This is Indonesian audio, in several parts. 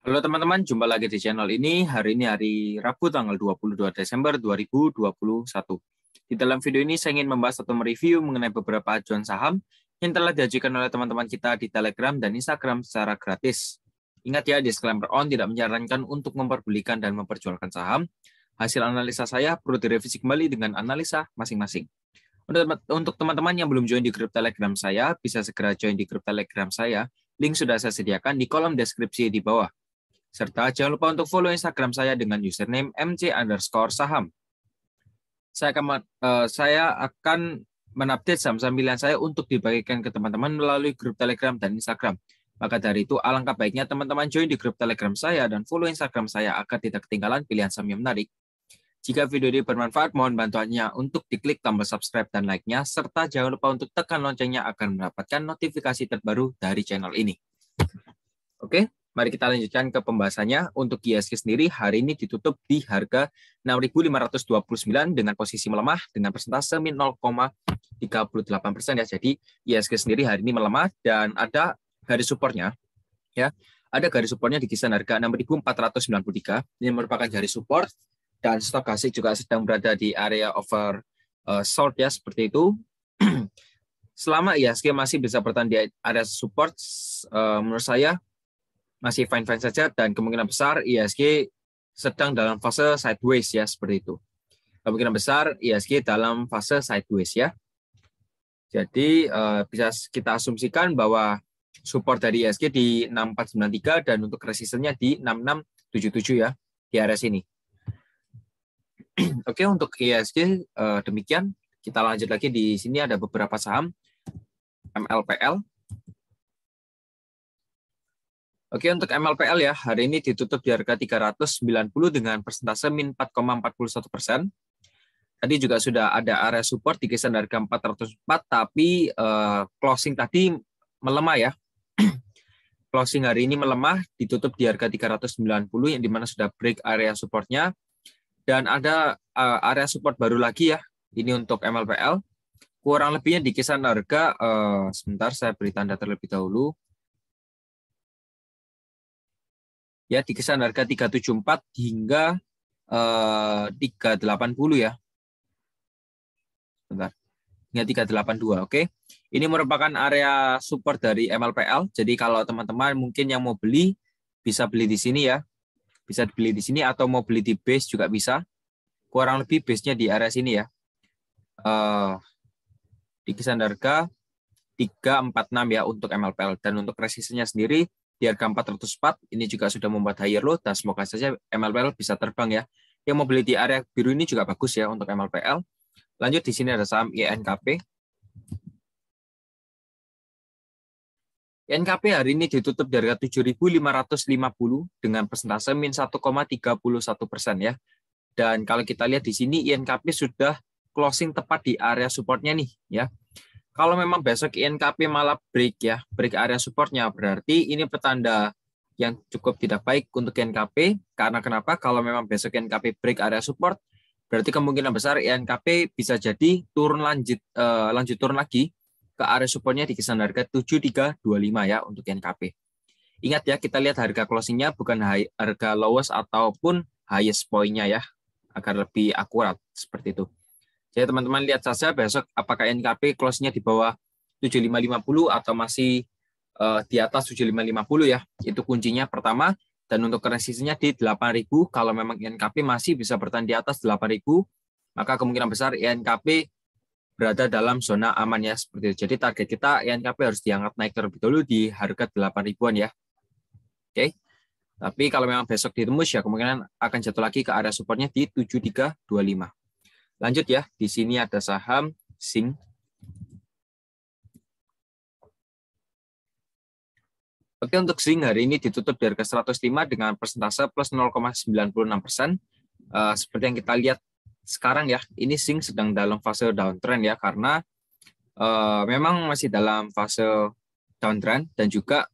Halo teman-teman, jumpa lagi di channel ini. Hari ini hari Rabu tanggal 22 Desember 2021. Di dalam video ini saya ingin membahas atau mereview mengenai beberapa acuan saham yang telah diajukan oleh teman-teman kita di Telegram dan Instagram secara gratis. Ingat ya, disclaimer on tidak menyarankan untuk memperbelikan dan memperjualkan saham. Hasil analisa saya perlu direvisi kembali dengan analisa masing-masing. Untuk teman-teman yang belum join di grup Telegram saya, bisa segera join di grup Telegram saya. Link sudah saya sediakan di kolom deskripsi di bawah. Serta jangan lupa untuk follow Instagram saya dengan username mc underscore saham. Saya akan, uh, saya akan menupdate saham-saham pilihan saya untuk dibagikan ke teman-teman melalui grup Telegram dan Instagram. Maka dari itu, alangkah baiknya teman-teman join di grup Telegram saya dan follow Instagram saya agar tidak ketinggalan pilihan saham yang menarik. Jika video ini bermanfaat, mohon bantuannya untuk diklik tombol subscribe dan like-nya, serta jangan lupa untuk tekan loncengnya agar mendapatkan notifikasi terbaru dari channel ini. Oke, Mari kita lanjutkan ke pembahasannya. Untuk ISG sendiri hari ini ditutup di harga 6.529 dengan posisi melemah dengan persentase min 0,38 persen ya. Jadi ISG sendiri hari ini melemah dan ada garis supportnya ya. Ada garis supportnya di kisaran harga 6.493. Ini merupakan garis support dan stok kasih juga sedang berada di area over uh, eh, short ya seperti itu. Selama IHSG masih bisa bertahan di area support, uh, menurut saya masih fine-fine saja dan kemungkinan besar ISG e sedang dalam fase sideways ya seperti itu. Kemungkinan besar ISG e dalam fase sideways ya. Jadi eh, bisa kita asumsikan bahwa support dari ISG e di 6493 dan untuk resistennya di 6677 ya di area sini. Oke, untuk ISG eh, demikian. Kita lanjut lagi di sini ada beberapa saham MLPL Oke, untuk MLPL ya, hari ini ditutup di harga 390 dengan persentase min 4,41 persen. Tadi juga sudah ada area support di kisaran harga 404, tapi uh, closing tadi melemah ya. closing hari ini melemah, ditutup di harga 390 yang dimana sudah break area supportnya. Dan ada uh, area support baru lagi ya, ini untuk MLPL. Kurang lebihnya di kisaran harga, uh, sebentar saya beri tanda terlebih dahulu, ya di kisaran harga 374 hingga eh, 380 ya. Bentar. Hingga 382, oke. Ini merupakan area support dari MLPL. Jadi kalau teman-teman mungkin yang mau beli bisa beli di sini ya. Bisa beli di sini atau mau beli di base juga bisa. Kurang lebih base-nya di area sini ya. Eh, di kisaran harga 346 ya untuk MLPL dan untuk resistennya sendiri di harga 404 ini juga sudah membuat higher low dan semoga saja MLPL bisa terbang ya. Yang mau beli di area biru ini juga bagus ya untuk MLPL. Lanjut di sini ada saham INKP. INKP hari ini ditutup di harga 7.550 dengan persentase min 1,31 persen ya. Dan kalau kita lihat di sini INKP sudah closing tepat di area supportnya nih ya. Kalau memang besok INKP malah break ya, break area supportnya, berarti ini petanda yang cukup tidak baik untuk INKP. Karena kenapa? Kalau memang besok INKP break area support, berarti kemungkinan besar INKP bisa jadi turun lanjut uh, lanjut turun lagi ke area supportnya di kisaran harga 7325 ya untuk INKP. Ingat ya, kita lihat harga closingnya bukan harga lowest ataupun highest point ya, agar lebih akurat seperti itu. Jadi teman-teman lihat saja besok apakah NKP close-nya di bawah 7550 atau masih uh, di atas 7550 ya. Itu kuncinya pertama dan untuk resistensinya di 8000 kalau memang INKP masih bisa bertahan di atas 8000 maka kemungkinan besar INKP berada dalam zona aman ya seperti itu. Jadi target kita INKP harus diangkat naik terlebih dulu di harga 8000-an ya. Oke. Tapi kalau memang besok ditembus ya kemungkinan akan jatuh lagi ke area supportnya di 7325. Lanjut ya, di sini ada saham SING. Oke, untuk SING hari ini ditutup di harga 105 dengan persentase plus 0,96 persen. Uh, seperti yang kita lihat sekarang ya, ini SING sedang dalam fase downtrend ya, karena uh, memang masih dalam fase downtrend dan juga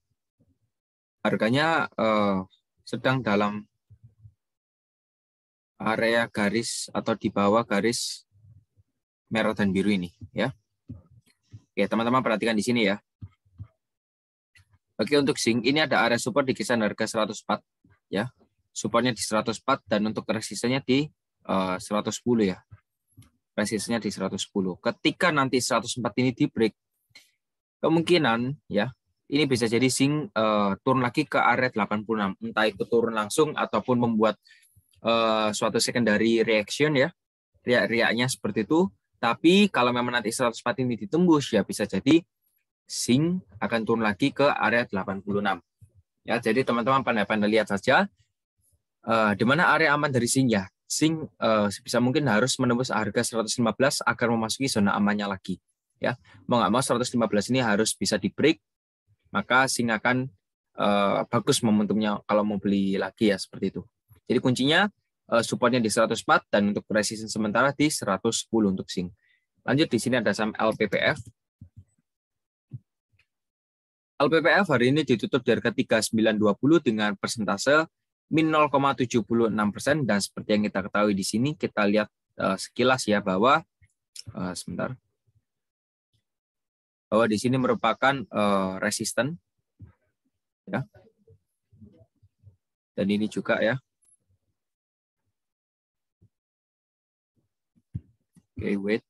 harganya uh, sedang dalam area garis atau di bawah garis merah dan biru ini ya. Oke, teman-teman perhatikan di sini ya. Oke, untuk sing ini ada area support di kisaran harga 104 ya. Supportnya di 104 dan untuk resistennya di eh, uh, 110 ya. Resistennya di 110. Ketika nanti 104 ini di break kemungkinan ya ini bisa jadi sing uh, eh, turun lagi ke area 86 entah itu turun langsung ataupun membuat Eh, suatu secondary reaction ya riak-riaknya seperti itu tapi kalau memang nanti 104 ini ditembus ya bisa jadi sing akan turun lagi ke area 86 ya jadi teman-teman pandai-pandai lihat saja uh, di mana area aman dari sing ya sing uh, sebisa mungkin harus menembus harga 115 agar memasuki zona amannya lagi ya mau nggak mau 115 ini harus bisa di break maka sing akan uh, bagus momentumnya kalau mau beli lagi ya seperti itu jadi kuncinya eh, supportnya di 104 dan untuk resistance sementara di 110 untuk sing. Lanjut di sini ada saham LPPF. LPPF hari ini ditutup di harga 3920 dengan persentase min 0,76 persen dan seperti yang kita ketahui di sini kita lihat eh, sekilas ya bahwa eh, sebentar bahwa di sini merupakan resisten ya dan ini juga ya okay, wait.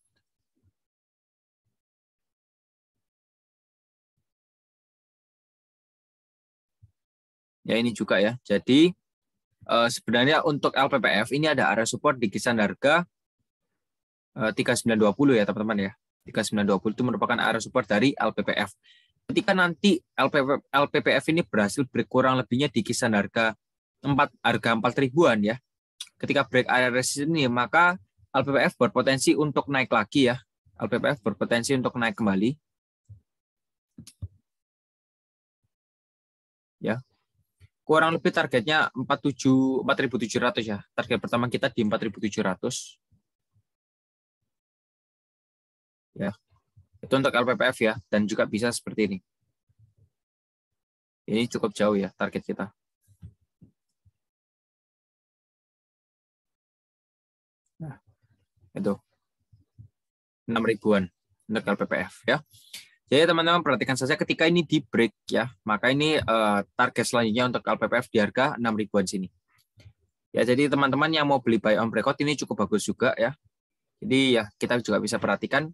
Ya ini juga ya. Jadi eh, sebenarnya untuk LPPF ini ada area support di kisaran harga 3920 eh, ya teman-teman ya. 3920 itu merupakan area support dari LPPF. Ketika nanti LPPF ini berhasil berkurang lebihnya di kisaran harga 4 harga 4000 ribuan ya. Ketika break area resistance ini maka LPPF berpotensi untuk naik lagi ya. LPPF berpotensi untuk naik kembali. Ya. Kurang lebih targetnya 47 4.700 ya. Target pertama kita di 4.700. Ya. Itu untuk LPPF ya dan juga bisa seperti ini. Ini cukup jauh ya target kita. itu 6 ribuan untuk LPPF ya. Jadi teman-teman perhatikan saja ketika ini di break ya, maka ini uh, target selanjutnya untuk LPPF di harga 6 ribuan sini. Ya, jadi teman-teman yang mau beli buy on breakout ini cukup bagus juga ya. Jadi ya kita juga bisa perhatikan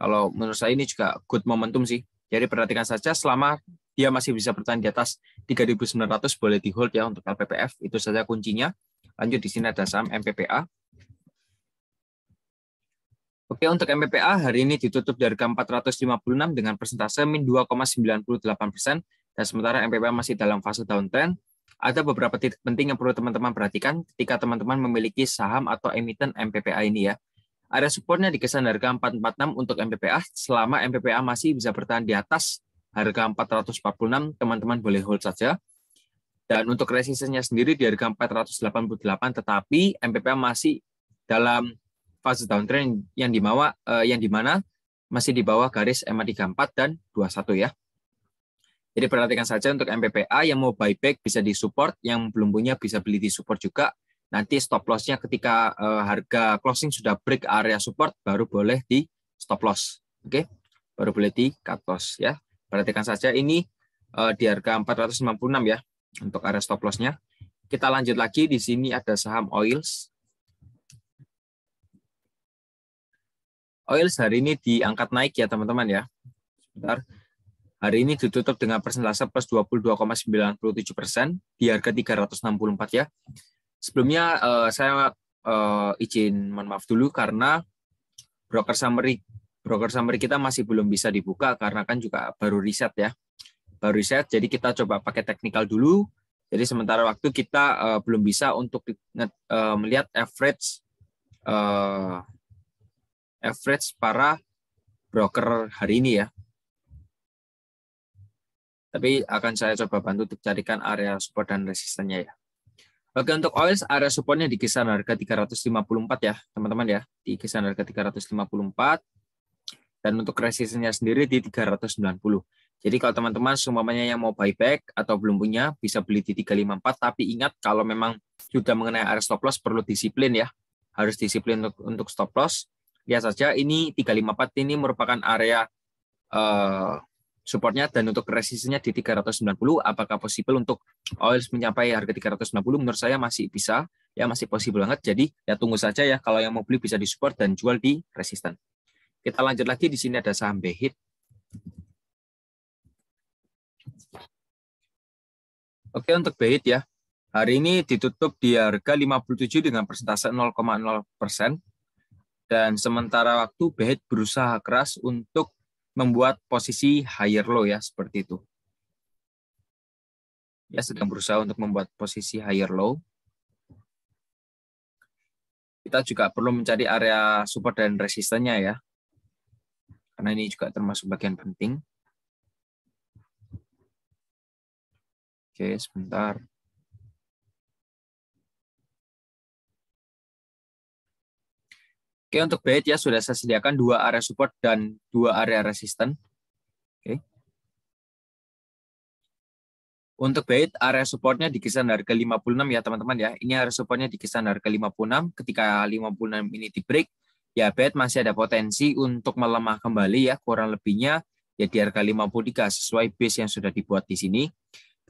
kalau menurut saya ini juga good momentum sih. Jadi perhatikan saja selama dia masih bisa bertahan di atas 3.900 boleh di hold ya untuk LPPF itu saja kuncinya. Lanjut di sini ada saham MPPA Oke, untuk MPPA hari ini ditutup dari 456 dengan persentase min 2,98 persen, dan sementara MPPA masih dalam fase downtrend. Ada beberapa titik penting yang perlu teman-teman perhatikan ketika teman-teman memiliki saham atau emiten MPPA ini ya. Ada supportnya di kisaran harga 446 untuk MPPA, selama MPPA masih bisa bertahan di atas harga 446, teman-teman boleh hold saja. Dan untuk resistennya sendiri di harga 488, tetapi MPPA masih dalam fase downtrend yang di bawah uh, yang di mana masih di bawah garis ma 34 dan 21 ya. Jadi perhatikan saja untuk MPPA yang mau buyback bisa di support, yang belum punya bisa beli di support juga. Nanti stop loss-nya ketika uh, harga closing sudah break area support baru boleh di stop loss. Oke. Okay? Baru boleh di cut loss ya. Perhatikan saja ini uh, di harga 456 ya untuk area stop loss-nya. Kita lanjut lagi di sini ada saham oils Oil hari ini diangkat naik ya teman-teman ya. Sebentar. Hari ini ditutup dengan persentase plus 22,97 persen di harga 364 ya. Sebelumnya uh, saya uh, izin mohon maaf dulu karena broker summary broker summary kita masih belum bisa dibuka karena kan juga baru riset ya. Baru riset jadi kita coba pakai teknikal dulu. Jadi sementara waktu kita uh, belum bisa untuk uh, melihat average uh, average para broker hari ini ya. Tapi akan saya coba bantu untuk carikan area support dan resistennya ya. Oke, untuk oil area supportnya di kisaran harga 354 ya, teman-teman ya. Di kisaran harga 354. Dan untuk resistennya sendiri di 390. Jadi kalau teman-teman semuanya yang mau buyback atau belum punya, bisa beli di 354. Tapi ingat kalau memang sudah mengenai area stop loss, perlu disiplin ya. Harus disiplin untuk, untuk stop loss Lihat ya, saja ini 354 ini merupakan area uh, supportnya dan untuk resistennya di 390 apakah possible untuk oil mencapai harga 390 menurut saya masih bisa ya masih possible banget jadi ya tunggu saja ya kalau yang mau beli bisa di support dan jual di resisten kita lanjut lagi di sini ada saham behit Oke untuk behit ya hari ini ditutup di harga 57 dengan persentase 0,0 persen dan sementara waktu Behet berusaha keras untuk membuat posisi higher low ya seperti itu. Ya sedang berusaha untuk membuat posisi higher low. Kita juga perlu mencari area support dan resistennya ya. Karena ini juga termasuk bagian penting. Oke, sebentar. Oke, untuk bait ya sudah saya sediakan dua area support dan dua area resisten. Oke. Untuk bait area supportnya di kisaran harga 56 ya teman-teman ya. Ini area supportnya di kisaran harga 56. Ketika 56 ini di break, ya bait masih ada potensi untuk melemah kembali ya kurang lebihnya ya di harga 53 sesuai base yang sudah dibuat di sini.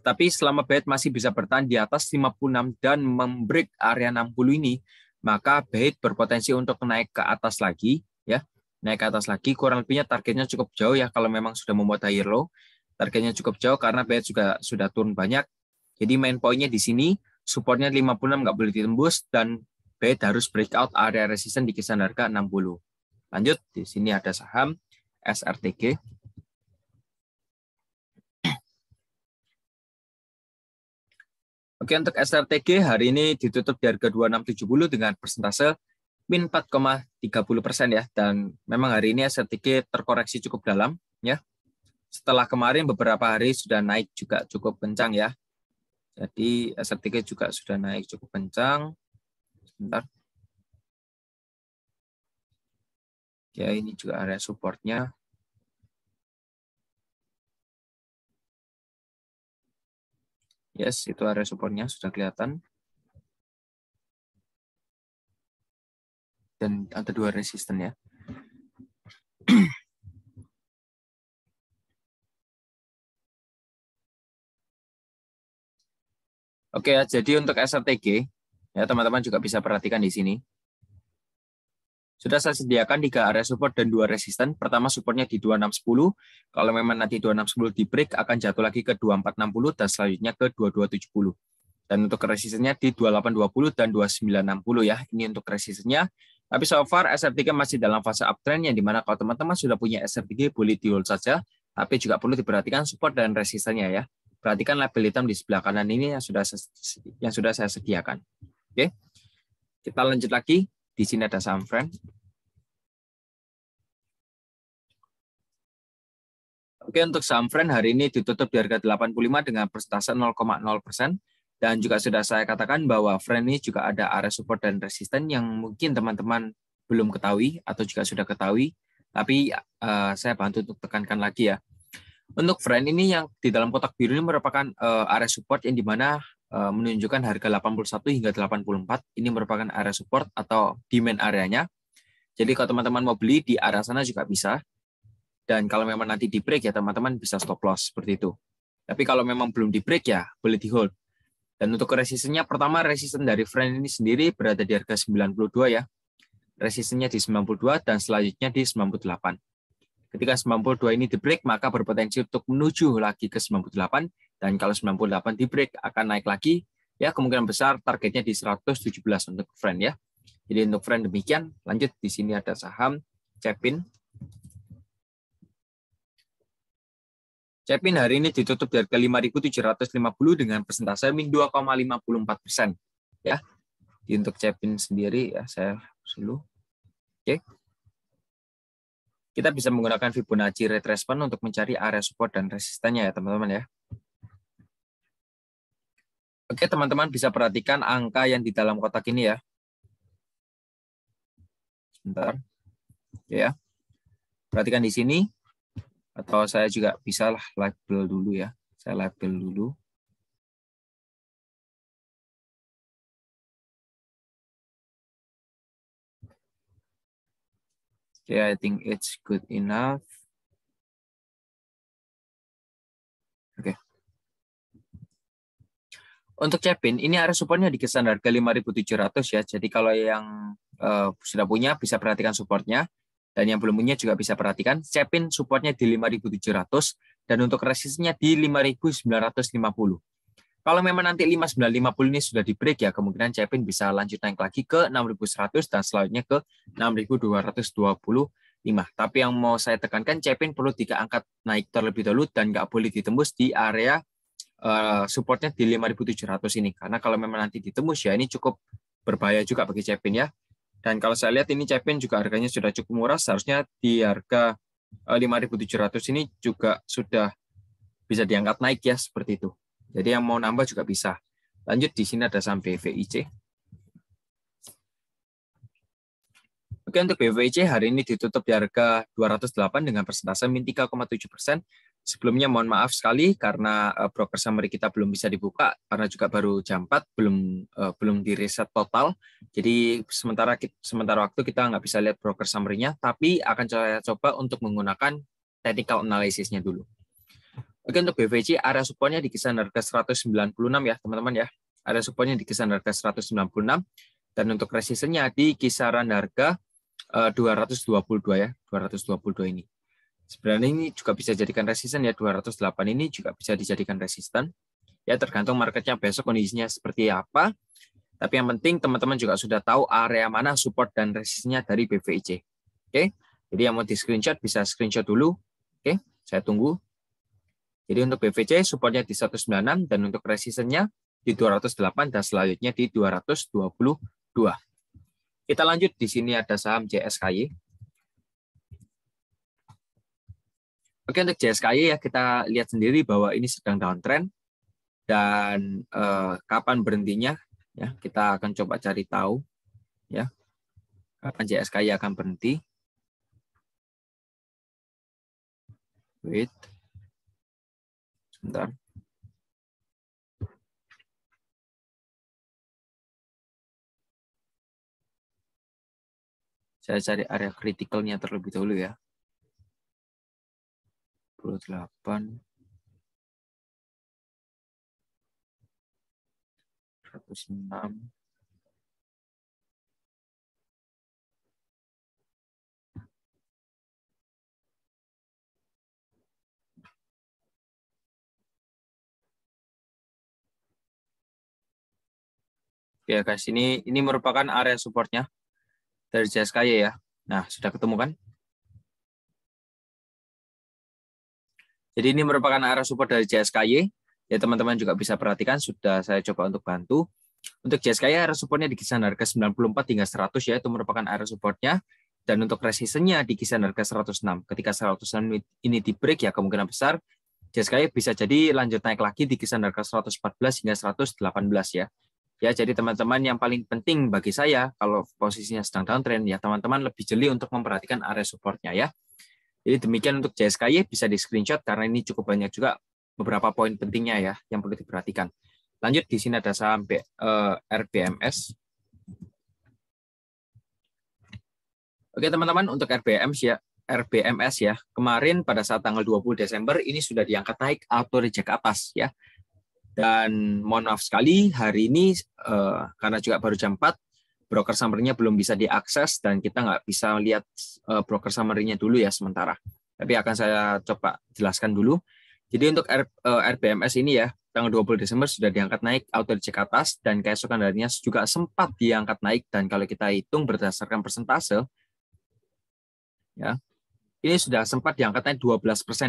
Tapi selama bait masih bisa bertahan di atas 56 dan membreak area 60 ini, maka bait berpotensi untuk naik ke atas lagi ya naik ke atas lagi kurang lebihnya targetnya cukup jauh ya kalau memang sudah membuat higher low targetnya cukup jauh karena bait juga sudah turun banyak jadi main poinnya di sini supportnya 56 nggak boleh ditembus dan bait harus breakout area resistance di kisaran harga 60 lanjut di sini ada saham SRTG Oke, untuk SRTG hari ini ditutup di harga 2670 dengan persentase min 4,30 persen ya. Dan memang hari ini SRTG terkoreksi cukup dalam ya. Setelah kemarin beberapa hari sudah naik juga cukup kencang ya. Jadi SRTG juga sudah naik cukup kencang. Sebentar. Ya ini juga area supportnya. Yes, itu area supportnya sudah kelihatan. Dan ada dua resisten ya. Oke okay, ya, jadi untuk SRTG ya teman-teman juga bisa perhatikan di sini. Sudah saya sediakan tiga area support dan dua resisten. Pertama supportnya di 2610. Kalau memang nanti 2610 di break akan jatuh lagi ke 2460 dan selanjutnya ke 2270. Dan untuk resistennya di 2820 dan 2960 ya. Ini untuk resistennya. Tapi so far SR3 masih dalam fase uptrend yang dimana kalau teman-teman sudah punya SR3 boleh di hold saja. Tapi juga perlu diperhatikan support dan resistennya ya. Perhatikan label hitam di sebelah kanan ini yang sudah yang sudah saya sediakan. Oke. Kita lanjut lagi di sini ada some friend. Oke, untuk saham friend hari ini ditutup di harga 85 dengan persentase 0,0%. Dan juga sudah saya katakan bahwa friend ini juga ada area support dan resisten yang mungkin teman-teman belum ketahui atau juga sudah ketahui. Tapi uh, saya bantu untuk tekankan lagi ya. Untuk friend ini yang di dalam kotak biru ini merupakan uh, area support yang dimana Eh, menunjukkan harga 81 hingga 84. Ini merupakan area support atau demand areanya. Jadi kalau teman-teman mau beli di arah sana juga bisa. Dan kalau memang nanti di break ya teman-teman bisa stop loss seperti itu. Tapi kalau memang belum di break ya boleh di hold. Dan untuk resistennya pertama resisten dari friend ini sendiri berada di harga 92 ya. Resistennya di 92 dan selanjutnya di 98. Ketika 92 ini di break maka berpotensi untuk menuju lagi ke 98 dan kalau 98 di break akan naik lagi, ya kemungkinan besar targetnya di 117 untuk friend ya. Jadi untuk friend demikian, lanjut di sini ada saham Cepin. Cepin hari ini ditutup di harga 5.750 dengan persentase min 2,54 persen. Ya, Jadi untuk Cepin sendiri ya saya dulu. Oke. Kita bisa menggunakan Fibonacci retracement untuk mencari area support dan resistennya ya teman-teman ya. Oke, teman-teman bisa perhatikan angka yang di dalam kotak ini ya. Sebentar. Ya. Perhatikan di sini. Atau saya juga bisa label dulu ya. Saya label dulu. Okay, I think it's good enough. Untuk Cepin, ini area supportnya di kisaran harga 5.700 ya. Jadi kalau yang uh, sudah punya bisa perhatikan supportnya dan yang belum punya juga bisa perhatikan. Cepin supportnya di 5.700 dan untuk resistnya di 5.950. Kalau memang nanti 5950 ini sudah di break ya, kemungkinan Cepin bisa lanjut naik lagi ke 6100 dan selanjutnya ke 6225. Tapi yang mau saya tekankan Cepin perlu tiga angkat naik terlebih dahulu dan nggak boleh ditembus di area Eh, supportnya di 5.700 ini karena kalau memang nanti ditembus ya ini cukup berbahaya juga bagi Cepin ya. Dan kalau saya lihat ini Cepin juga harganya sudah cukup murah, seharusnya di harga 5.700 eh, ini juga sudah bisa diangkat naik ya seperti itu. Jadi yang mau nambah juga bisa. Lanjut di sini ada sampai VIC Oke, untuk BVC hari ini ditutup di harga 208 dengan persentase min 3,7 persen Sebelumnya mohon maaf sekali karena uh, broker summary kita belum bisa dibuka karena juga baru jam 4 belum uh, belum direset total. Jadi sementara sementara waktu kita nggak bisa lihat broker summary-nya, tapi akan saya coba untuk menggunakan technical analysis-nya dulu. Oke untuk BVC area supportnya di kisaran harga 196 ya teman-teman ya. Area supportnya di kisaran harga 196 dan untuk resistennya di kisaran harga eh, uh, 222 ya, 222 ini. Sebenarnya ini juga bisa dijadikan resisten ya 208 ini juga bisa dijadikan resisten. Ya tergantung marketnya besok kondisinya seperti apa. Tapi yang penting teman-teman juga sudah tahu area mana support dan resistennya dari BVIC. Oke. Jadi yang mau di screenshot bisa screenshot dulu. Oke, saya tunggu. Jadi untuk BVC supportnya di 196 dan untuk resistennya di 208 dan selanjutnya di 222. Kita lanjut di sini ada saham JSKY. Oke untuk JSKY ya kita lihat sendiri bahwa ini sedang downtrend dan eh, kapan berhentinya ya kita akan coba cari tahu ya kapan JSKY akan berhenti. Wait, sebentar. Saya cari area kritikalnya terlebih dahulu ya. 28 106 Ya guys, ini ini merupakan area supportnya dari JSKY ya. Nah, sudah ketemu kan? Jadi ini merupakan arah support dari JSKY. Ya teman-teman juga bisa perhatikan, sudah saya coba untuk bantu. Untuk JSKY, arah supportnya di kisaran harga 94 hingga 100 ya, itu merupakan arah supportnya. Dan untuk resistennya di kisaran harga 106. Ketika 106 ini di break ya kemungkinan besar JSKY bisa jadi lanjut naik lagi di kisaran harga 114 hingga 118 ya. Ya, jadi teman-teman yang paling penting bagi saya kalau posisinya sedang downtrend ya teman-teman lebih jeli untuk memperhatikan area supportnya ya. Jadi demikian untuk JSKY bisa di screenshot karena ini cukup banyak juga beberapa poin pentingnya ya yang perlu diperhatikan. Lanjut di sini ada saham B, eh, RBMS. Oke teman-teman untuk RBMS ya RBMS ya kemarin pada saat tanggal 20 Desember ini sudah diangkat naik atau reject atas ya dan mohon maaf sekali hari ini eh, karena juga baru jam 4 broker summary-nya belum bisa diakses dan kita nggak bisa lihat eh, broker summary-nya dulu ya sementara. Tapi akan saya coba jelaskan dulu. Jadi untuk RBMS eh, ini ya, tanggal 20 Desember sudah diangkat naik auto dicek atas dan keesokan harinya juga sempat diangkat naik dan kalau kita hitung berdasarkan persentase ya ini sudah sempat diangkat naik 12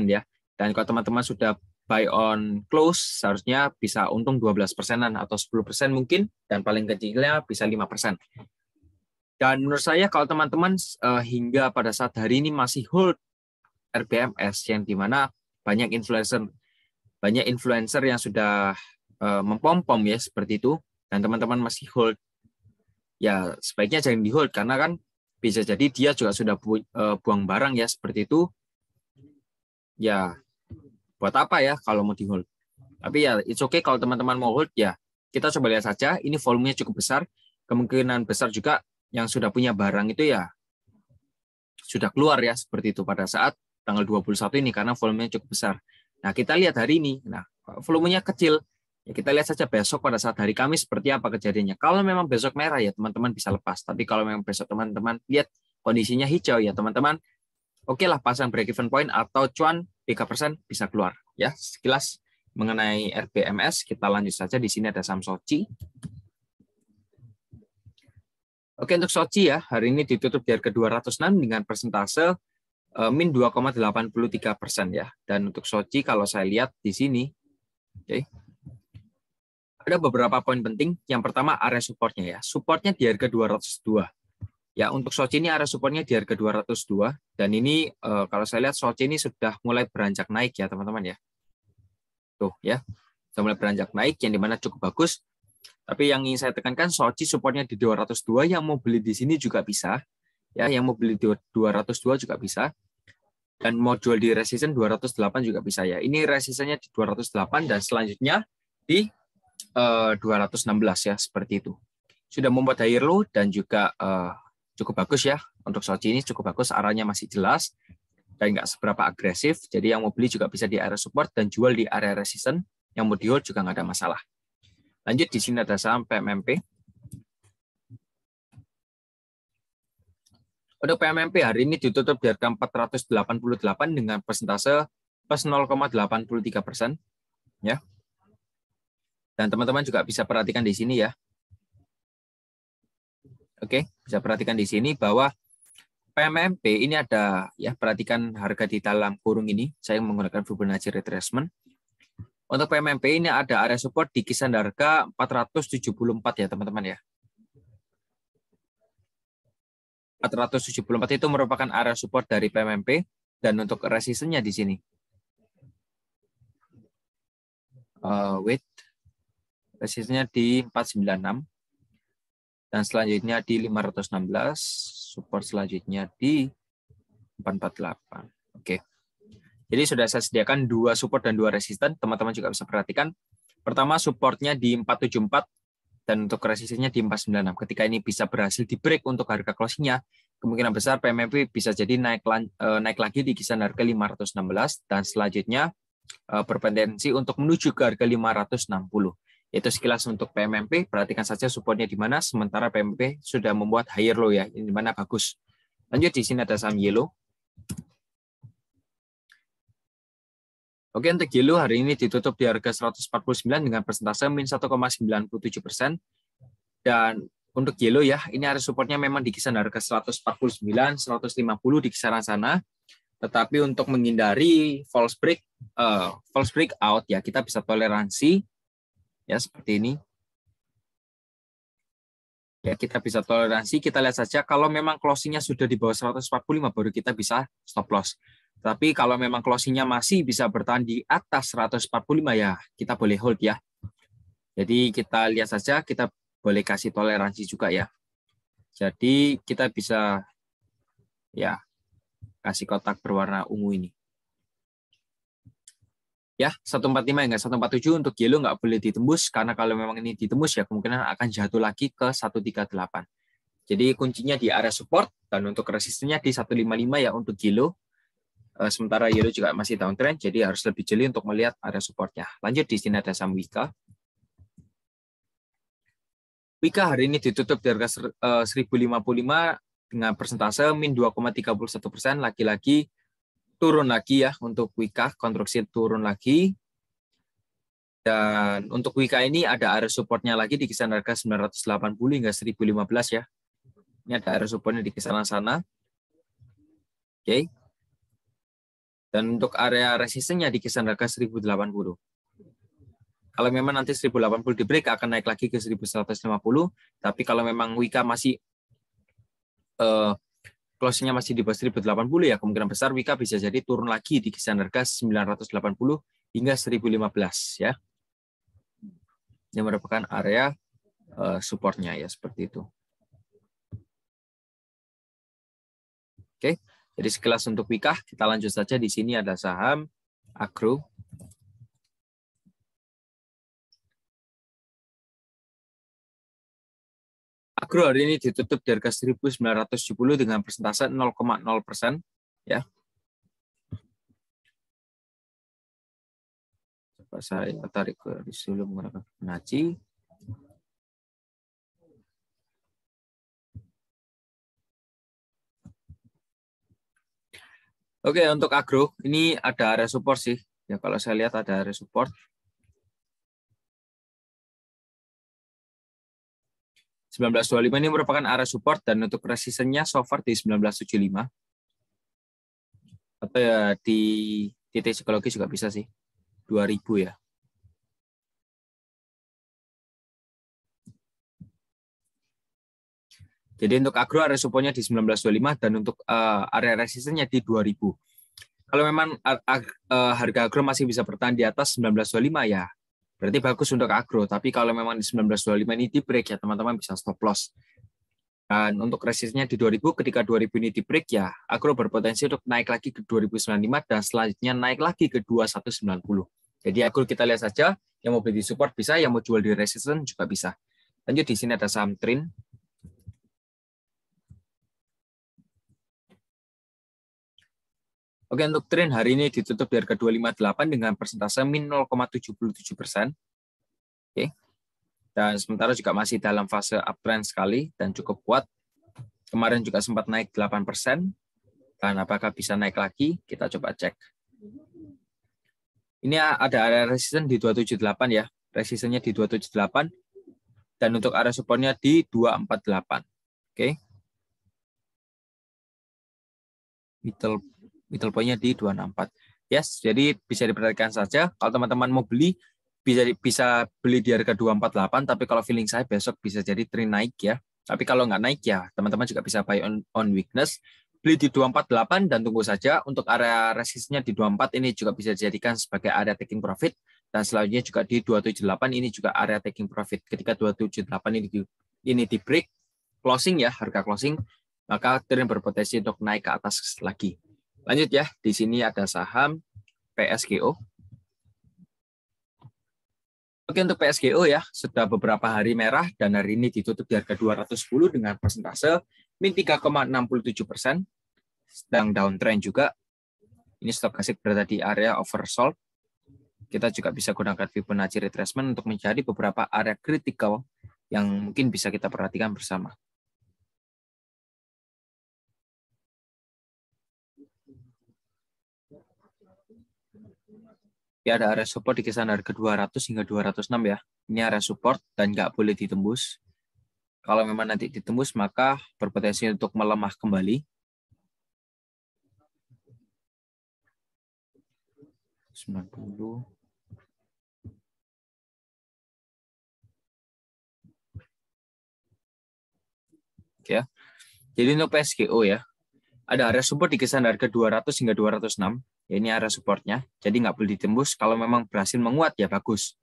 ya dan kalau teman-teman sudah buy on close seharusnya bisa untung 12 persenan atau 10 persen mungkin dan paling kecilnya bisa 5 persen. Dan menurut saya kalau teman-teman uh, hingga pada saat hari ini masih hold RBMS yang dimana banyak influencer banyak influencer yang sudah uh, mempom-pom ya seperti itu dan teman-teman masih hold ya sebaiknya jangan di hold karena kan bisa jadi dia juga sudah bu, uh, buang barang ya seperti itu ya buat apa ya kalau mau di hold. Tapi ya it's okay kalau teman-teman mau hold ya kita coba lihat saja ini volumenya cukup besar kemungkinan besar juga yang sudah punya barang itu ya sudah keluar ya seperti itu pada saat tanggal 21 ini karena volumenya cukup besar. Nah, kita lihat hari ini. Nah, volumenya kecil. Ya kita lihat saja besok pada saat hari Kamis seperti apa kejadiannya. Kalau memang besok merah ya teman-teman bisa lepas. Tapi kalau memang besok teman-teman lihat kondisinya hijau ya teman-teman oke okay lah pasang break even point atau cuan 3% bisa keluar. Ya, sekilas mengenai RBMS kita lanjut saja. Di sini ada saham Sochi. Oke, untuk Sochi ya, hari ini ditutup di harga 206 dengan persentase eh, min 2,83 persen ya. Dan untuk Sochi kalau saya lihat di sini, oke, okay, ada beberapa poin penting. Yang pertama area supportnya ya. Supportnya di harga 202. Ya, untuk Sochi ini area supportnya di harga 202 dan ini uh, kalau saya lihat Sochi ini sudah mulai beranjak naik ya, teman-teman ya. Tuh ya. Sudah mulai beranjak naik yang dimana cukup bagus. Tapi yang ingin saya tekankan Sochi supportnya di 202 yang mau beli di sini juga bisa. Ya, yang mau beli di 202 juga bisa. Dan mau jual di resistance 208 juga bisa ya. Ini resistennya di 208 dan selanjutnya di uh, eh, 216 ya, seperti itu. Sudah membuat air low dan juga uh, cukup bagus ya. Untuk Sochi ini cukup bagus, arahnya masih jelas dan nggak seberapa agresif. Jadi yang mau beli juga bisa di area support dan jual di area resisten Yang mau dihold juga nggak ada masalah. Lanjut di sini ada saham PMMP. Untuk PMMP hari ini ditutup di harga 488 dengan persentase plus 0,83 persen. Ya. Dan teman-teman juga bisa perhatikan di sini ya, Oke, bisa perhatikan di sini bahwa PMMP ini ada ya perhatikan harga di dalam kurung ini. Saya menggunakan Fibonacci retracement. Untuk PMMP ini ada area support di kisaran harga 474 ya teman-teman ya. 474 itu merupakan area support dari PMMP dan untuk resistennya di sini. Uh, eh, wait, resistennya di 496 dan selanjutnya di 516, support selanjutnya di 448. Oke. Jadi sudah saya sediakan dua support dan dua resisten, teman-teman juga bisa perhatikan. Pertama supportnya di 474 dan untuk resistennya di 496. Ketika ini bisa berhasil di break untuk harga closingnya, kemungkinan besar PMMP bisa jadi naik eh, naik lagi di kisaran harga 516 dan selanjutnya eh, berpotensi untuk menuju ke harga 560 itu sekilas untuk PMMP, perhatikan saja supportnya di mana, sementara PMMP sudah membuat higher low ya, di mana bagus. Lanjut di sini ada saham yellow. Oke, untuk yellow hari ini ditutup di harga 149 dengan persentase min 1,97 persen. Dan untuk yellow ya, ini area supportnya memang di kisaran harga 149, 150 di kisaran sana tetapi untuk menghindari false break uh, false break out ya kita bisa toleransi ya seperti ini ya kita bisa toleransi kita lihat saja kalau memang closingnya sudah di bawah 145 baru kita bisa stop loss tapi kalau memang closingnya masih bisa bertahan di atas 145 ya kita boleh hold ya jadi kita lihat saja kita boleh kasih toleransi juga ya jadi kita bisa ya kasih kotak berwarna ungu ini ya 145 enggak 147 untuk yellow nggak boleh ditembus karena kalau memang ini ditembus ya kemungkinan akan jatuh lagi ke 138. Jadi kuncinya di area support dan untuk resistennya di 155 ya untuk yellow. Eh, sementara yellow juga masih downtrend, jadi harus lebih jeli untuk melihat area supportnya. Lanjut di sini ada saham Wika. Wika hari ini ditutup di harga 1055 eh, dengan persentase min 2,31 persen. Lagi-lagi turun lagi ya untuk Wika, konstruksi turun lagi. Dan untuk Wika ini ada area supportnya lagi di kisaran harga 980 hingga 1015 ya. Ini ada area supportnya di kisaran sana. Oke. Okay. Dan untuk area resistennya di kisaran harga 1080. Kalau memang nanti 1080 di break akan naik lagi ke 1150, tapi kalau memang Wika masih uh, closingnya masih di bawah 1080 ya kemungkinan besar Wika bisa jadi turun lagi di kisaran harga 980 hingga 1015 ya ini merupakan area eh, supportnya ya seperti itu. Oke, jadi sekilas untuk Wika kita lanjut saja di sini ada saham agro Agro hari ini ditutup di harga 1.970 dengan persentase 0,0 persen. Ya. Coba saya tarik ke dulu menggunakan Fibonacci. Oke, untuk agro ini ada area support sih. Ya kalau saya lihat ada area support 1925 ini merupakan area support dan untuk resistennya so far di 1975 atau ya di titik psikologis juga bisa sih 2000 ya Jadi untuk agro area supportnya di 1925 dan untuk uh, area resistennya di 2000. Kalau memang eh, eh, harga agro masih bisa bertahan di atas 1925 ya Berarti bagus untuk agro, tapi kalau memang di 1925 ini di break ya teman-teman bisa stop loss. Dan untuk resistnya di 2000 ketika 2000 ini di break ya, agro berpotensi untuk naik lagi ke 2095 dan selanjutnya naik lagi ke 2190. Jadi agro kita lihat saja, yang mau beli di support bisa, yang mau jual di resistance juga bisa. Lanjut di sini ada saham Trin. Oke, untuk tren hari ini ditutup di harga 258 dengan persentase min 0,77 persen. Oke. Dan sementara juga masih dalam fase uptrend sekali dan cukup kuat. Kemarin juga sempat naik 8 persen. Dan apakah bisa naik lagi? Kita coba cek. Ini ada area resisten di 278 ya. Resistennya di 278 dan untuk area supportnya di 248. Oke. Okay. Middle middle point-nya di 264. Yes, jadi bisa diperhatikan saja. Kalau teman-teman mau beli, bisa bisa beli di harga 248, tapi kalau feeling saya besok bisa jadi tren naik ya. Tapi kalau nggak naik ya, teman-teman juga bisa buy on, on weakness. Beli di 248 dan tunggu saja. Untuk area resistnya di 24 ini juga bisa dijadikan sebagai area taking profit. Dan selanjutnya juga di 278 ini juga area taking profit. Ketika 278 ini di, ini di break, closing ya, harga closing, maka trend berpotensi untuk naik ke atas lagi. Lanjut ya, di sini ada saham PSGO. Oke untuk PSGO ya, sudah beberapa hari merah dan hari ini ditutup di harga 210 dengan persentase min 3,67 persen, sedang downtrend juga. Ini stok asik berada di area oversold. Kita juga bisa gunakan Fibonacci retracement untuk mencari beberapa area kritikal yang mungkin bisa kita perhatikan bersama. ya ada area support di kisaran harga 200 hingga 206 ya. Ini area support dan nggak boleh ditembus. Kalau memang nanti ditembus maka berpotensi untuk melemah kembali. Oke, ya. Jadi untuk PSGO ya, ada area support di kisaran harga 200 hingga 206 Ya, ini area supportnya jadi nggak boleh ditembus kalau memang berhasil menguat ya bagus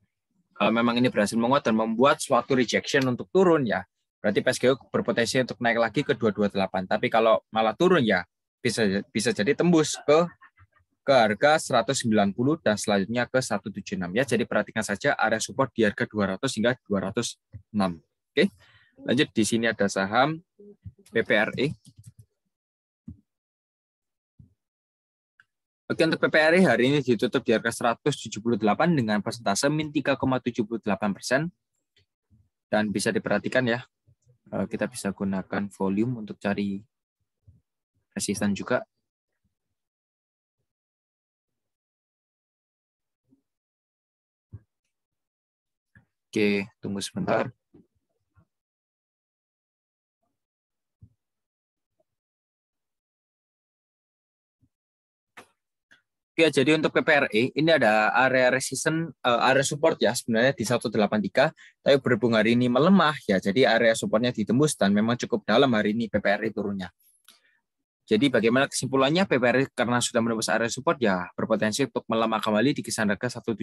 kalau memang ini berhasil menguat dan membuat suatu rejection untuk turun ya berarti PSGO berpotensi untuk naik lagi ke 228 tapi kalau malah turun ya bisa bisa jadi tembus ke ke harga 190 dan selanjutnya ke 176 ya jadi perhatikan saja area support di harga 200 hingga 206 oke lanjut di sini ada saham PPRE Oke, untuk PPRI hari ini ditutup di harga 178 dengan persentase min 3,78 persen. Dan bisa diperhatikan ya, eh, kita bisa gunakan volume untuk cari resisten juga. Oke, tunggu sebentar. Ya, jadi untuk PPRE ini ada area resisten uh, area support ya sebenarnya di 183, tapi berhubung hari ini melemah ya, jadi area supportnya ditembus dan memang cukup dalam hari ini PPRE turunnya. Jadi bagaimana kesimpulannya PPRE karena sudah menembus area support ya berpotensi untuk melemah kembali di kisaran harga 175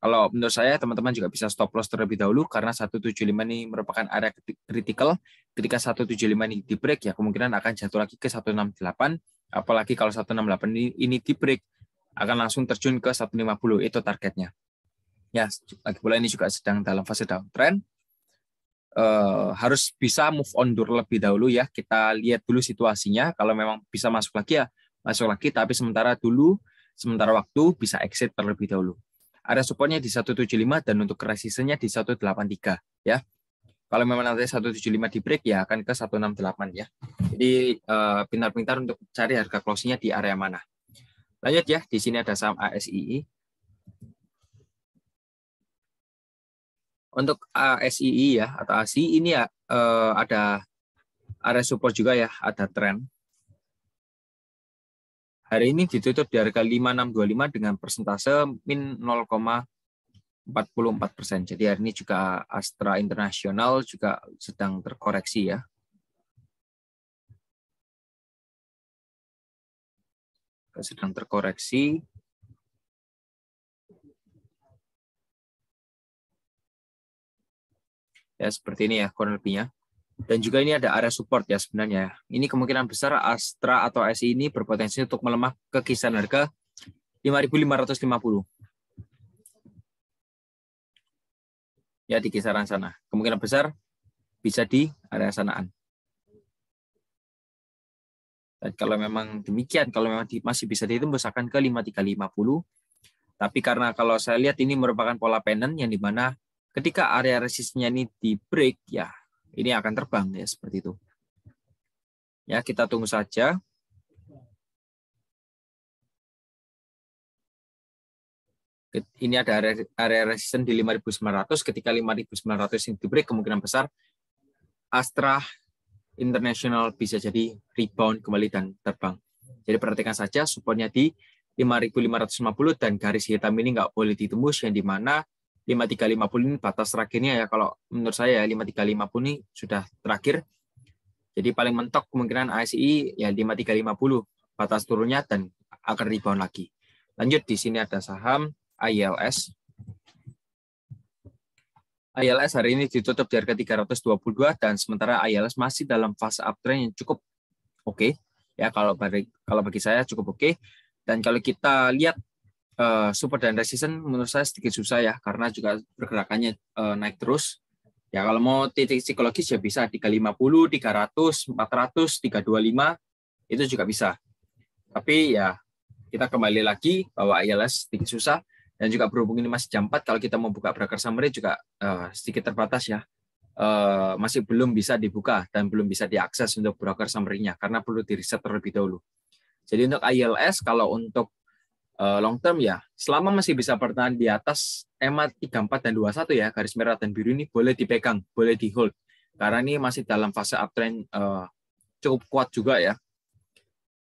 kalau menurut saya teman-teman juga bisa stop loss terlebih dahulu karena 175 ini merupakan area critical. Ketika 175 ini di break ya kemungkinan akan jatuh lagi ke 168 apalagi kalau 168 ini, ini di break akan langsung terjun ke 150 itu targetnya. Ya, lagi pula ini juga sedang dalam fase downtrend. Uh, harus bisa move on dulu lebih dahulu ya. Kita lihat dulu situasinya. Kalau memang bisa masuk lagi ya masuk lagi. Tapi sementara dulu, sementara waktu bisa exit terlebih dahulu. Area supportnya di 175 dan untuk resistennya di 183 ya. Kalau memang nanti 175 di break ya akan ke 168 ya. Jadi eh, pintar-pintar uh, untuk cari harga closing-nya di area mana. Lanjut ya, di sini ada saham ASII. Untuk ASII ya atau ASI ini ya uh, ada area support juga ya, ada trend Hari ini ditutup di harga 5625 dengan persentase min 0,44 persen. Jadi hari ini juga Astra Internasional juga sedang terkoreksi ya. Sedang terkoreksi. Ya seperti ini ya kurang lebihnya. Dan juga ini ada area support ya sebenarnya. Ini kemungkinan besar Astra atau SI ini berpotensi untuk melemah ke kisaran harga 5.550. Ya di kisaran sana. Kemungkinan besar bisa di area sanaan. Dan kalau memang demikian, kalau memang masih bisa ditembus akan ke 5350. Tapi karena kalau saya lihat ini merupakan pola pennant yang dimana ketika area resistnya ini di break ya ini akan terbang ya seperti itu. Ya, kita tunggu saja. Ini ada area, area resistance di 5.900. Ketika 5.900 ini diberi, kemungkinan besar Astra International bisa jadi rebound kembali dan terbang. Jadi perhatikan saja supportnya di 5.550 dan garis hitam ini nggak boleh ditembus yang dimana 5350 ini batas terakhirnya ya kalau menurut saya 5350 ya, ini sudah terakhir. Jadi paling mentok kemungkinan ASI ya 5350 batas turunnya dan akan rebound lagi. Lanjut di sini ada saham ILS. ILS hari ini ditutup di harga 322 dan sementara ILS masih dalam fase uptrend yang cukup oke. Okay. Ya kalau bagi, kalau bagi saya cukup oke. Okay. Dan kalau kita lihat Support eh, super dan resistance menurut saya sedikit susah ya karena juga pergerakannya uh, naik terus. Ya kalau mau titik psikologis ya bisa 350, 300, 400, 325 itu juga bisa. Tapi ya kita kembali lagi bahwa ILS sedikit susah dan juga berhubung ini masih jam 4 kalau kita mau buka broker summary juga uh, sedikit terbatas ya. Uh, masih belum bisa dibuka dan belum bisa diakses untuk broker summary-nya karena perlu di diriset terlebih dahulu. Jadi untuk ILS kalau untuk Eh, long term ya, selama masih bisa bertahan di atas EMA 34 dan 21 ya, garis merah dan biru ini boleh dipegang, boleh di hold. Karena ini masih dalam fase uptrend uh, cukup kuat juga ya.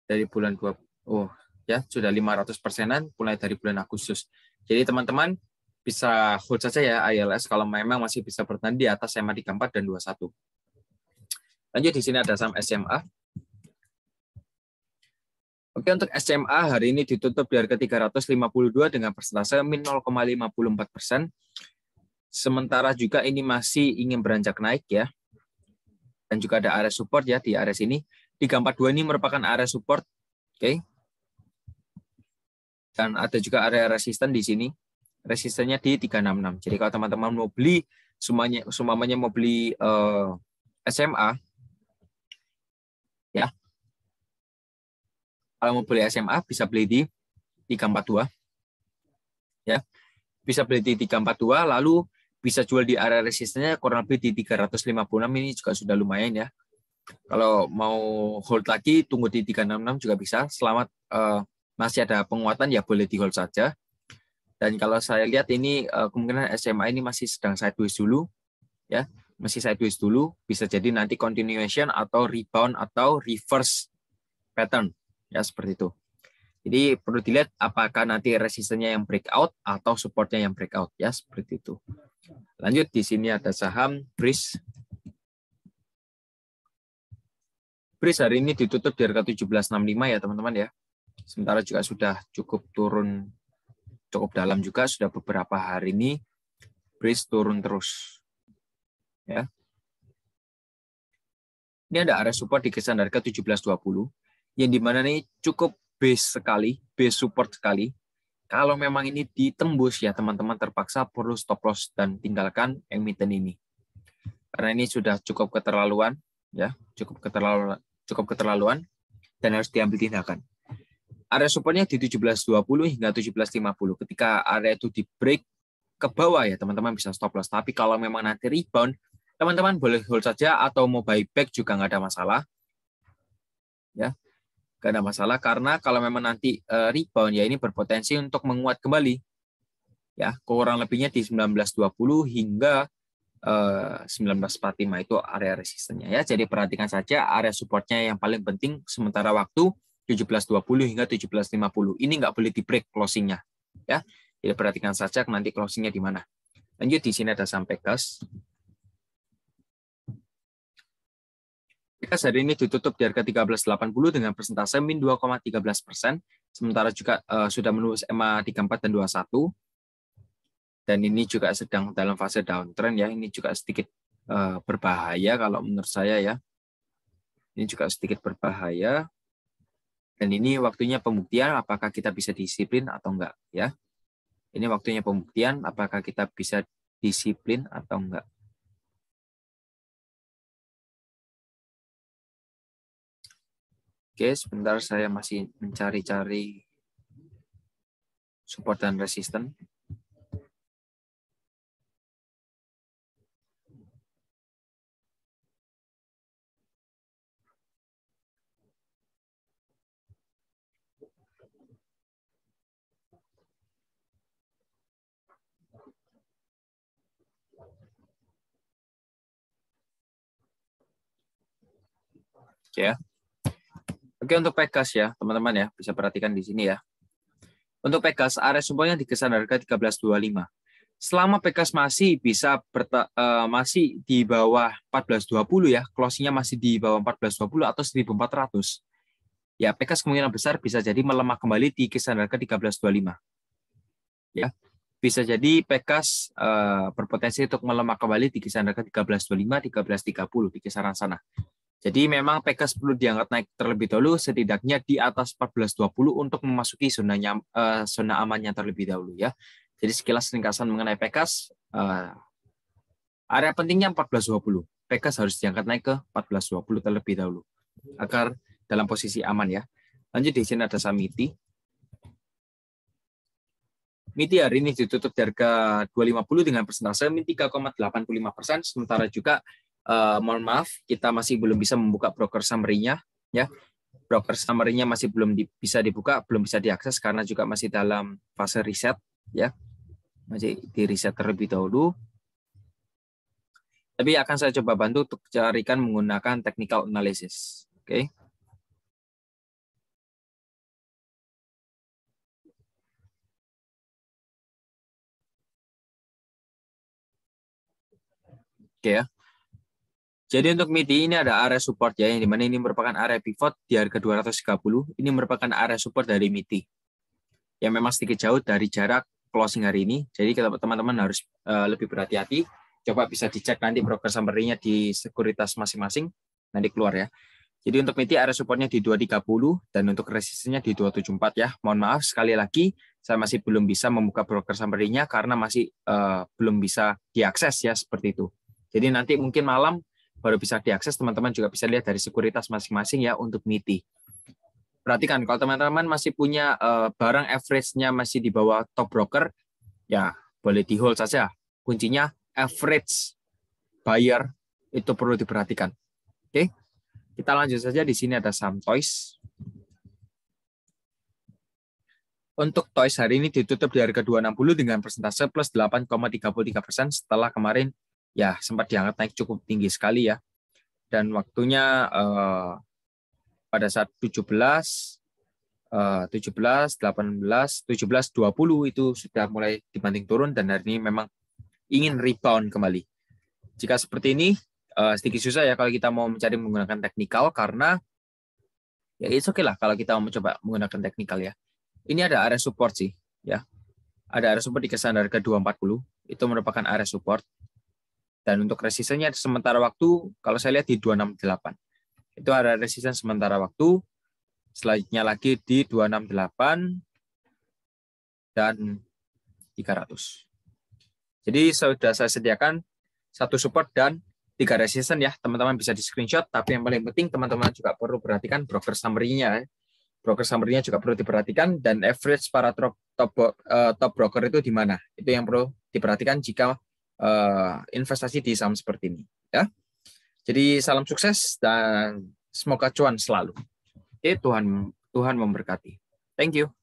Dari bulan dua oh ya sudah 500 persenan mulai dari bulan Agustus. Jadi teman-teman bisa hold saja ya ILS kalau memang masih bisa bertahan di atas EMA 34 dan 21. Lanjut di sini ada saham SMA. Oke, untuk SMA hari ini ditutup di harga 352 dengan persentase min 0,54 persen. Sementara juga ini masih ingin beranjak naik ya. Dan juga ada area support ya di area sini. 342 ini merupakan area support. Oke. Dan ada juga area resisten di sini. Resistennya di 366. Jadi kalau teman-teman mau beli semuanya semuanya mau beli uh, eh, SMA kalau mau beli SMA bisa beli di 342 ya bisa beli di 342 lalu bisa jual di area resistennya kurang lebih di 356 ini juga sudah lumayan ya kalau mau hold lagi tunggu di 366 juga bisa selamat uh, masih ada penguatan ya boleh di hold saja dan kalau saya lihat ini uh, kemungkinan SMA ini masih sedang sideways dulu ya masih sideways dulu bisa jadi nanti continuation atau rebound atau reverse pattern Ya, seperti itu. Jadi perlu dilihat apakah nanti resistennya yang breakout atau supportnya yang breakout ya, seperti itu. Lanjut di sini ada saham BRIS. BRIS hari ini ditutup di harga 17.65 ya, teman-teman ya. Sementara juga sudah cukup turun cukup dalam juga sudah beberapa hari ini BRIS turun terus. Ya. Ini ada area support di kisaran harga 1720 yang dimana ini cukup base sekali, base support sekali. Kalau memang ini ditembus ya teman-teman terpaksa perlu stop loss dan tinggalkan emiten ini. Karena ini sudah cukup keterlaluan ya, cukup keterlaluan, cukup keterlaluan dan harus diambil tindakan. Area supportnya di 1720 hingga 1750. Ketika area itu di break ke bawah ya teman-teman bisa stop loss. Tapi kalau memang nanti rebound, teman-teman boleh hold saja atau mau buyback juga nggak ada masalah. Ya, tidak ada masalah karena kalau memang nanti eh, rebound ya ini berpotensi untuk menguat kembali. Ya, kurang lebihnya di 1920 hingga 1945 eh, itu area resistennya ya. Jadi perhatikan saja area supportnya yang paling penting sementara waktu 1720 hingga 1750. Ini nggak boleh di break closingnya ya. Jadi perhatikan saja nanti closingnya di mana. Lanjut di sini ada sampai gas. Gas hari ini ditutup di harga 13.80 dengan persentase min 2,13 persen, sementara juga uh, sudah menembus EMA 34 dan 21. Dan ini juga sedang dalam fase downtrend ya, ini juga sedikit uh, berbahaya kalau menurut saya ya. Ini juga sedikit berbahaya. Dan ini waktunya pembuktian apakah kita bisa disiplin atau enggak ya. Ini waktunya pembuktian apakah kita bisa disiplin atau enggak. Oke, sebentar saya masih mencari-cari support dan resisten. Ya. Yeah. Oke untuk Pegas ya teman-teman ya bisa perhatikan di sini ya. Untuk Pegas area supportnya di kisaran harga 1325. Selama Pegas masih bisa berta, uh, masih di bawah 1420 ya, closingnya masih di bawah 1420 atau 1400. Ya, Pegas kemungkinan besar bisa jadi melemah kembali di kisaran harga 1325. Ya. Bisa jadi Pegas uh, berpotensi untuk melemah kembali di kisaran harga 1325 1330 di kisaran sana. Jadi memang PKS perlu diangkat naik terlebih dahulu setidaknya di atas 14.20 untuk memasuki zona nyam, uh, zona amannya terlebih dahulu ya. Jadi sekilas ringkasan mengenai PKS uh, eh, area pentingnya 14.20. PKS harus diangkat naik ke 14.20 terlebih dahulu agar dalam posisi aman ya. Lanjut di sini ada Samiti. MITI hari ini ditutup di harga 250 dengan persentase puluh 3,85 persen, sementara juga uh, mohon maaf kita masih belum bisa membuka broker summary-nya ya. Broker summary-nya masih belum di, bisa dibuka, belum bisa diakses karena juga masih dalam fase riset ya. Masih di riset terlebih dahulu. Tapi akan saya coba bantu untuk carikan menggunakan technical analysis. Oke. Okay. Oke okay, ya. Jadi untuk MIDI ini ada area support ya, yang dimana ini merupakan area pivot di harga 230. Ini merupakan area support dari MIDI. Yang memang sedikit jauh dari jarak closing hari ini. Jadi teman-teman harus eh, lebih berhati-hati. Coba bisa dicek nanti broker summary di sekuritas masing-masing. Nanti keluar ya. Jadi untuk MIDI area supportnya di 230 dan untuk resistennya di 274 ya. Mohon maaf sekali lagi saya masih belum bisa membuka broker summary karena masih uh, belum bisa diakses ya seperti itu. Jadi nanti mungkin malam baru bisa diakses. Teman-teman juga bisa lihat dari sekuritas masing-masing ya untuk MITI. Perhatikan kalau teman-teman masih punya eh, barang average-nya masih di bawah top broker, ya boleh di hold saja. Kuncinya average buyer itu perlu diperhatikan. Oke. Kita lanjut saja di sini ada Sam toys. Untuk toys hari ini ditutup di harga 260 dengan persentase plus 8,33 setelah kemarin ya sempat diangkat naik cukup tinggi sekali ya. Dan waktunya eh, pada saat 17 eh, 17, 18, 17, 20 itu sudah mulai dibanting turun dan hari ini memang ingin rebound kembali. Jika seperti ini eh, sedikit susah ya kalau kita mau mencari menggunakan teknikal karena ya itu oke okay lah kalau kita mau mencoba menggunakan teknikal ya. Ini ada area support sih ya. Ada area support di kesan harga 240 itu merupakan area support dan untuk resistennya sementara waktu, kalau saya lihat di 268. Itu ada resisten sementara waktu, selanjutnya lagi di 268 dan 300. Jadi sudah saya sediakan satu support dan tiga resisten ya teman-teman bisa di screenshot tapi yang paling penting teman-teman juga perlu perhatikan broker summary-nya ya. broker summary-nya juga perlu diperhatikan dan average para top top, eh, broker itu di mana itu yang perlu diperhatikan jika uh, investasi di saham seperti ini ya. Jadi salam sukses dan semoga cuan selalu. Oke, Tuhan Tuhan memberkati. Thank you.